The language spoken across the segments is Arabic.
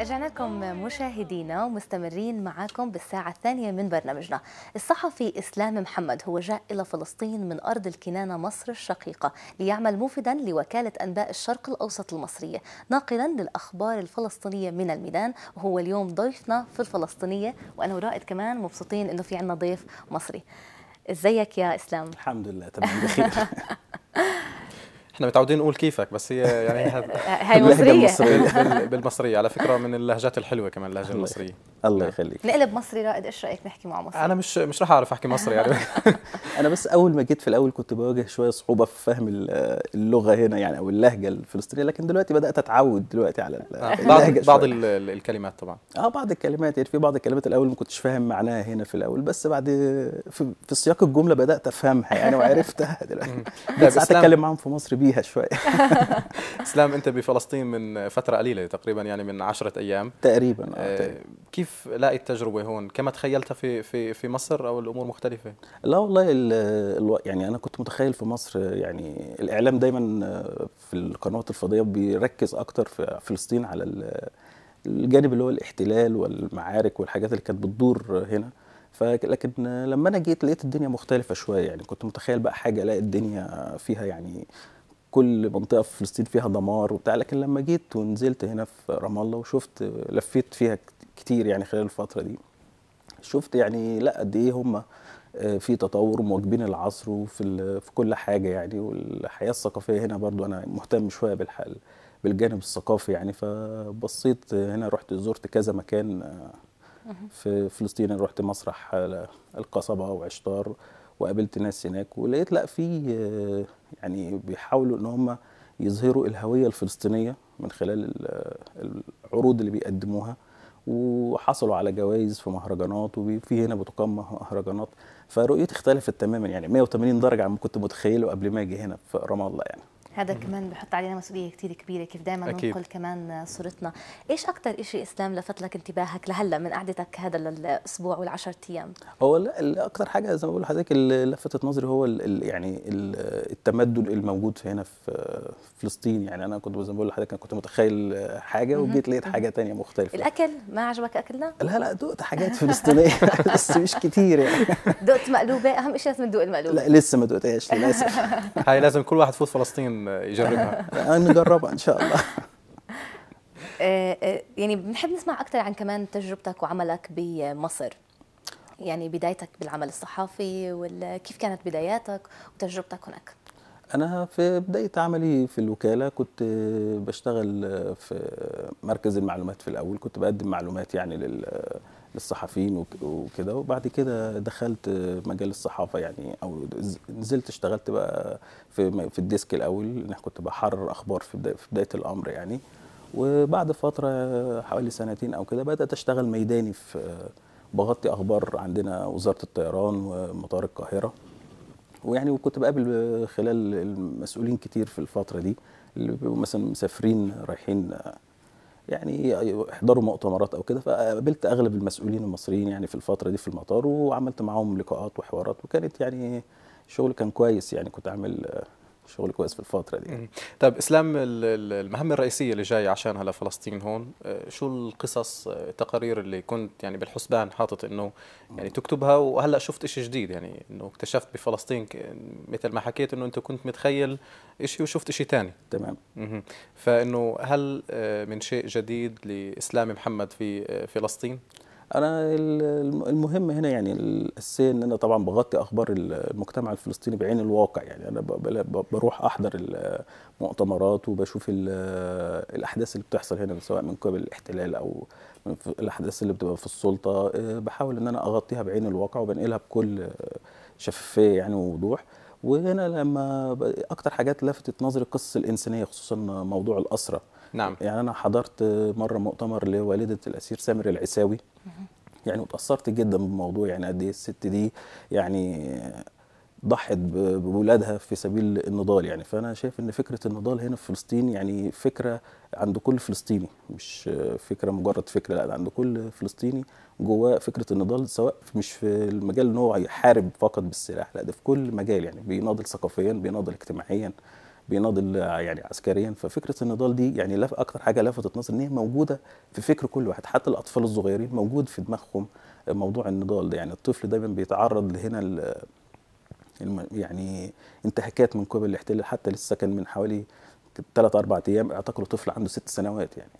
رجعنا لكم مشاهدينا ومستمرين معاكم بالساعة الثانية من برنامجنا الصحفي إسلام محمد هو جاء إلى فلسطين من أرض الكنانة مصر الشقيقة ليعمل موفدا لوكالة أنباء الشرق الأوسط المصرية ناقلا للأخبار الفلسطينية من الميدان وهو اليوم ضيفنا في الفلسطينية وأنا ورائد كمان مبسوطين أنه في عندنا ضيف مصري ازيك يا إسلام؟ الحمد لله تمام بخير احنا متعودين نقول كيفك بس هي يعني هاي مصرية بالمصرية على فكرة من اللهجات الحلوة كمان اللهجة المصرية الله نعم. يخليك نقلب مصري رائد ايش رأيك نحكي مع مصري؟ أنا مش مش راح أعرف أحكي مصري يعني أنا بس أول ما جيت في الأول كنت بواجه شوية صعوبة في فهم اللغة هنا يعني أو اللهجة الفلسطينية لكن دلوقتي بدأت أتعود دلوقتي على نعم. اللهجة بعض الكلمات طبعا اه بعض الكلمات يعني في بعض الكلمات الأول ما كنتش فاهم معناها هنا في الأول بس بعد في, في سياق الجملة بدأت أفهمها يعني وعرفتها دلوقتي بس أتكلم معاهم في مصر بيه بيها شوي اسلام انت بفلسطين من فتره قليله تقريبا يعني من عشرة ايام تقريبا, آه, آه، تقريبا. كيف لاقي التجربه هون كما تخيلتها في في في مصر او الامور مختلفه لا والله يعني انا كنت متخيل في مصر يعني الاعلام دايما آه، في القنوات الفضائيه بيركز اكتر في فلسطين على الجانب اللي هو الاحتلال والمعارك والحاجات اللي كانت بتدور هنا لكن لما انا جيت لقيت الدنيا مختلفه شويه يعني كنت متخيل بقى حاجه الاقي الدنيا فيها يعني كل منطقه في فلسطين فيها دمار وبتاع لكن لما جيت ونزلت هنا في رام الله وشفت لفيت فيها كتير يعني خلال الفتره دي شفت يعني لا قد ايه هم آه، في تطور مواكبين العصر وفي في كل حاجه يعني والحياه الثقافيه هنا برضو انا مهتم شويه بالحال بالجانب الثقافي يعني فبصيت هنا رحت زرت كذا مكان آه، في فلسطين رحت مسرح القصبه وعشتار وقابلت ناس هناك ولقيت لا في يعني بيحاولوا ان هم يظهروا الهويه الفلسطينيه من خلال العروض اللي بيقدموها وحصلوا على جوائز في مهرجانات وفي هنا بتقام مهرجانات فرؤيتي اختلفت تماما يعني 180 درجه عن ما كنت متخيله قبل ما اجي هنا في رام الله يعني هذا كمان بحط علينا مسؤوليه كثير كبيره كيف دائما ننقل كمان صورتنا ايش اكثر شيء اسلام لفت لك انتباهك لهلا من قعدتك هذا الاسبوع والعشرة ايام هو اكثر حاجه زي ما بقول لحضرتك اللي لفتت نظري هو الـ يعني الـ التمدد الموجود هنا في فلسطين يعني انا كنت زي ما بقول لحضرتك انا كنت متخيل حاجه وجيت لقيت حاجه ثانيه مختلفه الاكل ما عجبك اكلنا لا لا دقت حاجات فلسطينيه بس مش كتير يعني دقت مقلوبه اهم شيء لازم تدوق المقلوبه لا لسه ما دقتهاش للاسف هاي لازم كل واحد فوت فلسطين لازم يجربها يعني نجربها ان شاء الله آه، آه، يعني بنحب نسمع اكثر عن كمان تجربتك وعملك بمصر يعني بدايتك بالعمل الصحافي وكيف كانت بداياتك وتجربتك هناك انا في بدايه عملي في الوكاله كنت بشتغل في مركز المعلومات في الاول كنت بقدم معلومات يعني لل للصحفيين وكده وبعد كده دخلت مجال الصحافه يعني او نزلت اشتغلت بقى في في الديسك الاول انا كنت بحرر اخبار في بدايه, في بداية الامر يعني وبعد فتره حوالي سنتين او كده بدات اشتغل ميداني في بغطي اخبار عندنا وزاره الطيران ومطار القاهره ويعني وكنت بقابل خلال المسؤولين كتير في الفتره دي اللي مثلا مسافرين رايحين يعني يحضروا مؤتمرات او كده فقابلت اغلب المسؤولين المصريين يعني في الفتره دي في المطار وعملت معاهم لقاءات وحوارات وكانت يعني شغل كان كويس يعني كنت عامل شغل كويس في الفتره دي طيب اسلام المهمه الرئيسيه اللي جاي عشانها لفلسطين هون آه، شو القصص آه، التقارير اللي كنت يعني بالحسبان حاطط انه يعني تكتبها وهلا شفت شيء جديد يعني انه اكتشفت بفلسطين مثل ما حكيت انه انت كنت متخيل شيء وشفت شيء ثاني تمام فانه هل آه، من شيء جديد لاسلام محمد في فلسطين انا المهم هنا يعني الاساسيه ان انا طبعا بغطي اخبار المجتمع الفلسطيني بعين الواقع يعني انا بروح احضر المؤتمرات وبشوف الاحداث اللي بتحصل هنا سواء من قبل الاحتلال او الاحداث اللي بتبقى في السلطه آه، بحاول ان انا اغطيها بعين الواقع وبنقلها بكل شفافيه يعني ووضوح وهنا لما اكتر حاجات لفتت نظري القصص الانسانيه خصوصا موضوع الاسره نعم يعني انا حضرت مره مؤتمر لوالده الاسير سامر العساوي يعني وتاثرت جدا بالموضوع يعني قد ايه الست دي يعني ضحت بولادها في سبيل النضال يعني فانا شايف ان فكره النضال هنا في فلسطين يعني فكره عند كل فلسطيني مش فكره مجرد فكره لا عند كل فلسطيني جواه فكره النضال سواء مش في المجال ان هو يحارب فقط بالسلاح لا ده في كل مجال يعني بيناضل ثقافيا بيناضل اجتماعيا بيناضل يعني عسكريا ففكره النضال دي يعني لف اكتر حاجه لفتت نظري ان هي موجوده في فكر كل واحد حتى الاطفال الصغيرين موجود في دماغهم موضوع النضال ده يعني الطفل دايما بيتعرض لهنا يعني انتهاكات من قبل الاحتلال حتى لسه كان من حوالي ثلاث اربع ايام اعتقلوا طفل عنده ست سنوات يعني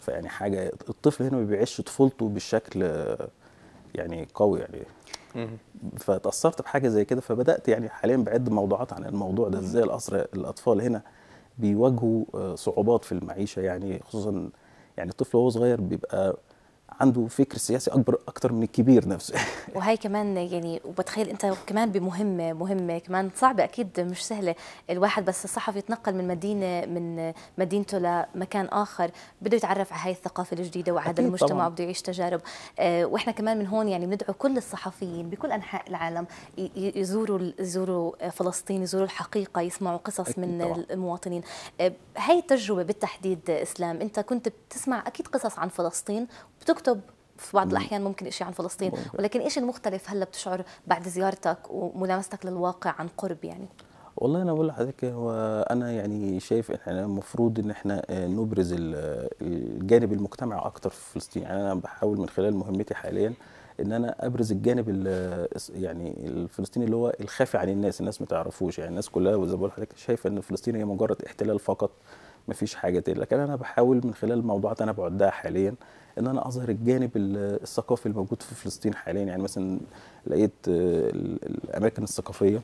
فيعني حاجه الطفل هنا ما بيعيش طفولته بالشكل يعني قوي يعني فتاثرت بحاجه زي كده فبدات يعني حاليا بعد موضوعات عن الموضوع ده ازاي الاسر الاطفال هنا بيواجهوا آه، صعوبات في المعيشه يعني خصوصا يعني الطفل وهو صغير بيبقى عنده فكر سياسي اكبر اكتر من الكبير نفسه وهي كمان يعني وبتخيل انت كمان بمهمه مهمه كمان صعبه اكيد مش سهله الواحد بس الصحفي يتنقل من مدينه من مدينته لمكان اخر بده يتعرف على هاي الثقافه الجديده وعلى المجتمع بده يعيش تجارب آه واحنا كمان من هون يعني بندعو كل الصحفيين بكل انحاء العالم يزوروا يزوروا فلسطين يزوروا الحقيقه يسمعوا قصص من طبعاً. المواطنين آه هاي التجربه بالتحديد اسلام انت كنت بتسمع اكيد قصص عن فلسطين بتكتب في بعض الاحيان ممكن شيء عن فلسطين ولكن ايش المختلف هلا بتشعر بعد زيارتك وملامستك للواقع عن قرب يعني والله انا بقول لحضرتك هو انا يعني شايف احنا المفروض ان احنا آه، نبرز آه، الجانب المجتمعي اكتر في فلسطين يعني انا بحاول من خلال مهمتي حاليا ان انا ابرز الجانب آه، يعني الفلسطيني اللي هو الخافي عن الناس الناس ما تعرفوش يعني الناس كلها زي ما بقول لحضرتك شايفه ان فلسطين هي مجرد احتلال فقط ما فيش حاجه تاني لكن انا بحاول من خلال الموضوعات انا بعدها حاليا ان انا اظهر الجانب الثقافي الموجود في فلسطين حاليا يعني مثلا لقيت الاماكن الثقافيه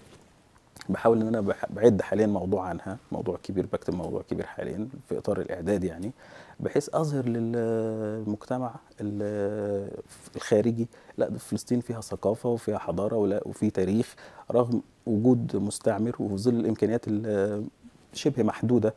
بحاول ان انا بعد حاليا موضوع عنها موضوع كبير بكتب موضوع كبير حاليا في اطار الاعداد يعني بحيث اظهر للمجتمع الخارجي لا فلسطين فيها ثقافه وفيها حضاره ولا وفي تاريخ رغم وجود مستعمر وفي ظل الامكانيات شبه محدوده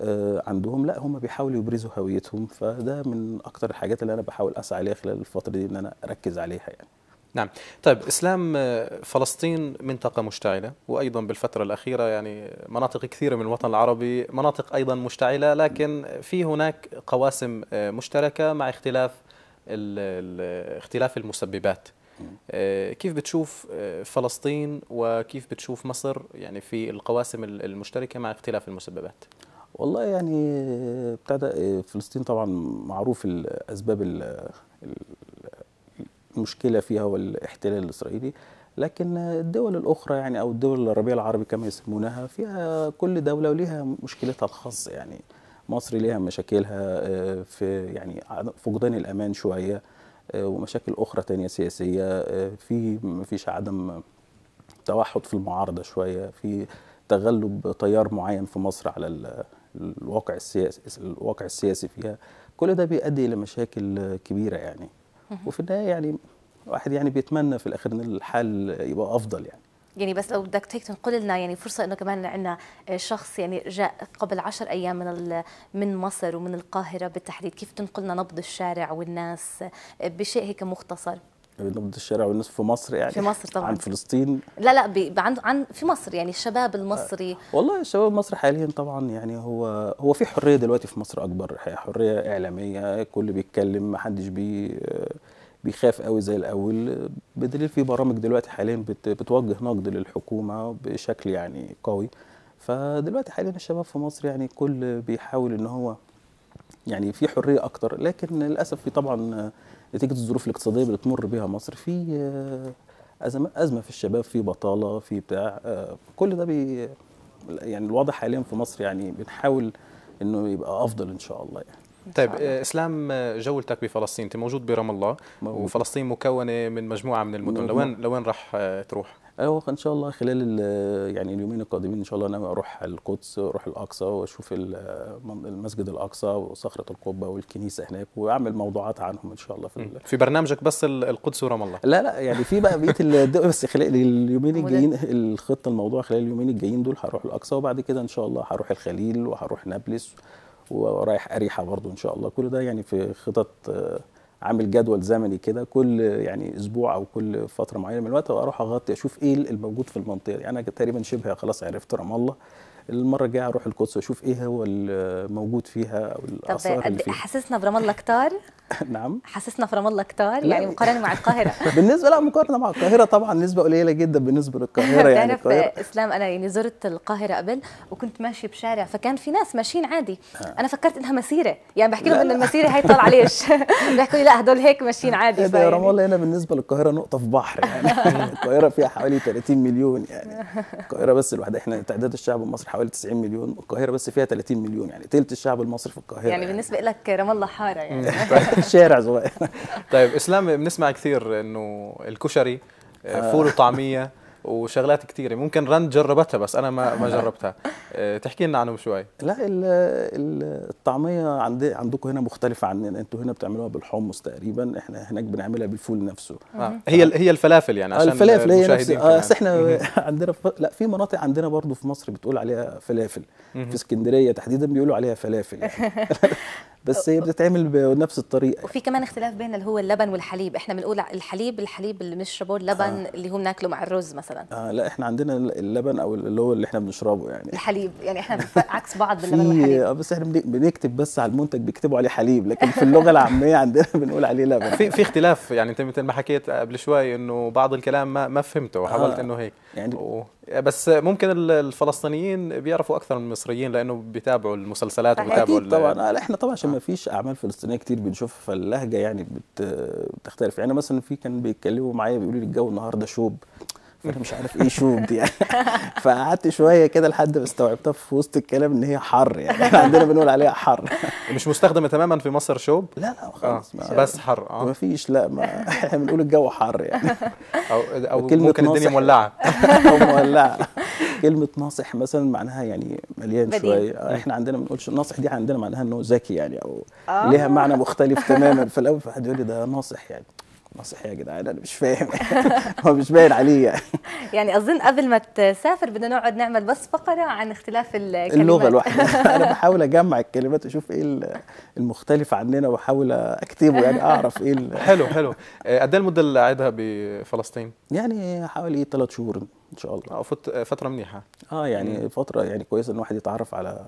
آه، عندهم لا هم بيحاولوا يبرزوا هويتهم فده من اكتر الحاجات اللي انا بحاول اسعى عليها خلال الفتره دي ان انا اركز عليها يعني نعم طيب اسلام آه، فلسطين منطقه مشتعله وايضا بالفتره الاخيره يعني مناطق كثيره من الوطن العربي مناطق ايضا مشتعله لكن في هناك قواسم آه، مشتركه مع اختلاف اختلاف المسببات كيف بتشوف فلسطين وكيف بتشوف مصر يعني في القواسم المشتركه مع اختلاف المسببات والله يعني ابتدى إيه، فلسطين طبعا معروف الاسباب المشكله فيها والاحتلال الاسرائيلي لكن الدول الاخرى يعني او الدول الربيع العربي كما يسمونها فيها كل دوله وليها مشكلتها الخاصه يعني مصر ليها مشاكلها آه، في يعني فقدان الامان شويه آه، ومشاكل اخرى تانية سياسيه آه، في مفيش عدم توحد في المعارضه شويه في تغلب تيار معين في مصر على الواقع السياسي الواقع السياسي فيها كل ده بيؤدي الى مشاكل كبيره يعني وفي النهايه يعني الواحد يعني بيتمنى في الاخر ان الحال يبقى افضل يعني يعني بس لو بدك هيك تنقل لنا يعني فرصه انه كمان عندنا شخص يعني جاء قبل عشر ايام من من مصر ومن القاهره بالتحديد كيف تنقلنا نبض الشارع والناس بشيء هيك مختصر نبض الشارع والناس في مصر يعني في مصر طبعا عن فلسطين لا لا بي عن عن في مصر يعني الشباب المصري أه والله الشباب المصري حاليا طبعا يعني هو هو في حريه دلوقتي في مصر اكبر حريه اعلاميه كل بيتكلم ما حدش بي بيخاف قوي زي الاول بدليل في برامج دلوقتي حاليا بتوجه نقد للحكومه بشكل يعني قوي فدلوقتي حاليا الشباب في مصر يعني كل بيحاول ان هو يعني في حريه اكتر لكن للاسف في طبعا نتيجه الظروف الاقتصاديه اللي بتمر بها مصر في آه، ازمه في الشباب في بطاله في بتاع آه، كل ده بي يعني الوضع حاليا في مصر يعني بنحاول انه يبقى افضل ان شاء الله يعني طيب اسلام آه، جولتك بفلسطين انت موجود برام الله وفلسطين مكونه من مجموعه من المدن لوين لوين راح تروح اهو أيوة، ان شاء الله خلال يعني اليومين القادمين ان شاء الله انا اروح القدس اروح الاقصى واشوف المسجد الاقصى وصخره القبه والكنيسه هناك واعمل موضوعات عنهم ان شاء الله في في برنامجك بس القدس ورام الله لا لا يعني في بقى بقيه بس خلال اليومين الجايين الخطه الموضوع خلال اليومين الجايين دول هروح الاقصى وبعد كده ان شاء الله هروح الخليل وهروح نابلس ورايح اريحه برضو ان شاء الله كل ده يعني في خطط عامل جدول زمني كده كل يعني اسبوع او كل فتره معينه من الوقت واروح اغطي اشوف ايه الموجود في المنطقه يعني انا تقريبا شبه خلاص عرفت رام الله المره الجايه اروح القدس اشوف ايه هو الموجود فيها او الاثار اللي فيها حسسنا برام الله كتار نعم حاسسنا في رام الله كتار يعني مقارنه مع القاهره بالنسبه لا مقارنه مع القاهره طبعا نسبه قليله جدا بالنسبه للقاهره يعني القاهره اسلام انا يعني زرت القاهره قبل وكنت ماشي بشارع فكان في ناس ماشيين عادي آه. انا فكرت انها مسيره يعني بحكي لهم ان المسيره هي طالعه ليش بيحكوا لي لا هدول هيك ماشيين آه. عادي إيه، ده رام الله هنا بالنسبه للقاهره نقطه في بحر يعني القاهره فيها حوالي 30 مليون يعني القاهره بس لوحدها احنا تعداد الشعب المصري حوالي 90 مليون القاهره بس فيها 30 مليون يعني ثلث الشعب المصري في القاهره يعني, يعني بالنسبه لك رام الله حاره يعني طيب. شارع صغير طيب اسلام بنسمع كثير انه الكشري آه، آه. فول وطعميه وشغلات كثيره ممكن رند جربتها بس انا ما ما جربتها آه، تحكي لنا عنهم شوي لا الطعميه عند عندكم هنا مختلفه عننا انتوا هنا بتعملوها بالحمص تقريبا احنا هناك بنعملها بالفول نفسه آه. هي هي الفلافل يعني عشان الفلافل هي نفس بس احنا عندنا ف... لا في مناطق عندنا برضو في مصر بتقول عليها فلافل في اسكندريه تحديدا بيقولوا عليها فلافل يعني. بس هي بتتعمل بنفس الطريقه وفي كمان اختلاف بين اللي هو اللبن والحليب احنا بنقول الحليب الحليب اللي بنشربه اللبن آه. اللي هو بناكله مع الرز مثلا آه لا احنا عندنا اللبن او اللي هو اللي احنا بنشربه يعني الحليب يعني احنا عكس بعض باللبن والحليب آه بس احنا بنكتب بس على المنتج بيكتبوا عليه حليب لكن في اللغه العاميه عندنا بنقول عليه لبن في في اختلاف يعني انت مثل ما حكيت قبل شوي انه بعض الكلام ما ما فهمته وحاولت آه. انه هيك يعني و... بس ممكن الفلسطينيين بيعرفوا اكثر من المصريين لانه بيتابعوا المسلسلات وبيتابعوا طبعا آه، احنا طبعا عشان ما آه. فيش اعمال فلسطينيه كتير بنشوفها فاللهجه يعني بتختلف يعني مثلا في كان بيتكلموا معايا بيقولوا لي الجو النهارده شوب فانا مش عارف ايه شوب دي يعني فقعدت شويه كده لحد ما استوعبتها في وسط الكلام ان هي حر يعني عندنا بنقول عليها حر مش مستخدمه تماما في مصر شوب لا لا خالص آه. بس حر اه مفيش لا ما احنا بنقول الجو حر يعني او او كلمة ممكن الدنيا مولعه او مولعه كلمه ناصح مثلا معناها يعني مليان شويه آه، احنا عندنا ما بنقولش ناصح دي عندنا معناها انه ذكي يعني او آه. ليها معنى مختلف تماما في الاول فحد يقول لي ده ناصح يعني نصيحة يا جدعان انا مش فاهم هو مش باين عليه يعني يعني اظن قبل ما تسافر بدنا نقعد نعمل بس فقره عن اختلاف الكلمات اللغه الواحده انا بحاول اجمع الكلمات اشوف ايه المختلف عننا واحاول اكتبه يعني اعرف ايه حلو حلو آه، قد ايه المده اللي قاعدها بفلسطين؟ يعني حوالي ثلاث شهور ان شاء الله اه فتره منيحه اه يعني فتره يعني كويسه ان الواحد يتعرف على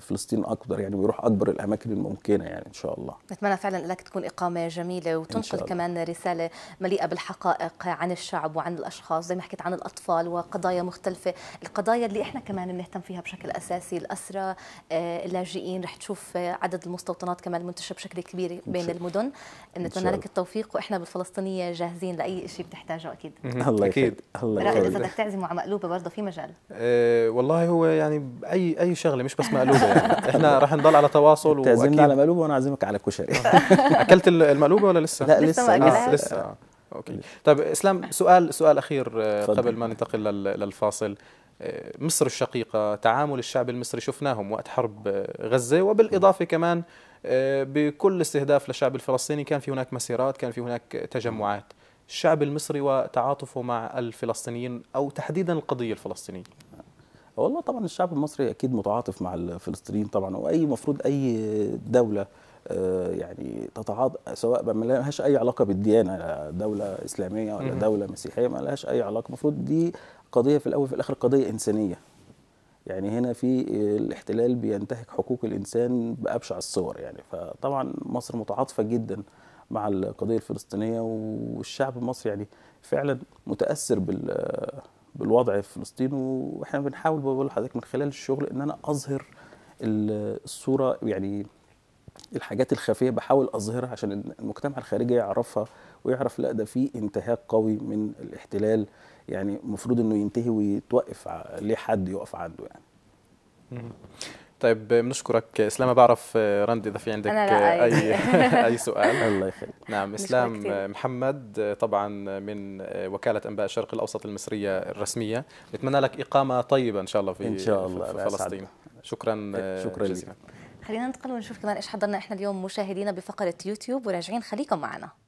فلسطين اكبر يعني ويروح اكبر الاماكن الممكنه يعني ان شاء الله نتمنى فعلا لك تكون اقامه جميله وتنقل كمان رساله مليئه بالحقائق عن الشعب وعن الاشخاص زي ما حكيت عن الاطفال وقضايا مختلفه القضايا اللي احنا كمان بنهتم فيها بشكل اساسي الاسرى آه، اللاجئين رح تشوف آه، عدد المستوطنات كمان منتشر بشكل كبير بين المدن نتمنى لك التوفيق واحنا بالفلسطينيه جاهزين لاي شيء بتحتاجه اكيد الله اكيد الله رأيك اذا بدك تعزمه على مقلوبه برضه في مجال أه والله هو يعني اي اي شغله مش بس مقلوبه احنا راح نضل على تواصل تعزمني على مقلوبه وانا اعزمك على كشري اكلت المقلوبه ولا لسه؟ لا لسه لسه, آه، لسه. آه، اوكي طيب اسلام سؤال سؤال اخير آه، فضل. قبل ما ننتقل للفاصل مصر الشقيقه تعامل الشعب المصري شفناهم وقت حرب غزه وبالاضافه كمان بكل استهداف للشعب الفلسطيني كان في هناك مسيرات كان في هناك تجمعات الشعب المصري وتعاطفه مع الفلسطينيين او تحديدا القضيه الفلسطينيه والله طبعا الشعب المصري اكيد متعاطف مع الفلسطينيين طبعا واي مفروض اي دوله آه، يعني تتعاطى سواء ما لهاش اي علاقه بالديانه دوله اسلاميه ولا دوله مسيحيه ما لهاش اي علاقه المفروض دي قضيه في الاول وفي الاخر قضيه انسانيه يعني هنا في الاحتلال بينتهك حقوق الانسان بابشع الصور يعني فطبعا مصر متعاطفه جدا مع القضيه الفلسطينيه والشعب المصري يعني فعلا متاثر بال بالوضع في فلسطين واحنا بنحاول بقول لحضرتك من خلال الشغل ان انا اظهر الصوره يعني الحاجات الخفيه بحاول اظهرها عشان المجتمع الخارجي يعرفها ويعرف لا ده في انتهاك قوي من الاحتلال يعني المفروض انه ينتهي ويتوقف ليه حد يقف عنده يعني طيب بنشكرك اسلام بعرف آه، رندي اذا في عندك أنا اي اي سؤال الله يخليك نعم اسلام محمد طبعا من آه، وكاله انباء الشرق الاوسط المصريه الرسميه نتمنى لك اقامه طيبه ان شاء الله في ان شاء الله في فلسطين شكرا آه، شكرا جزيلا خلينا ننتقل ونشوف كمان ايش حضرنا احنا اليوم مشاهدينا بفقره يوتيوب وراجعين خليكم معنا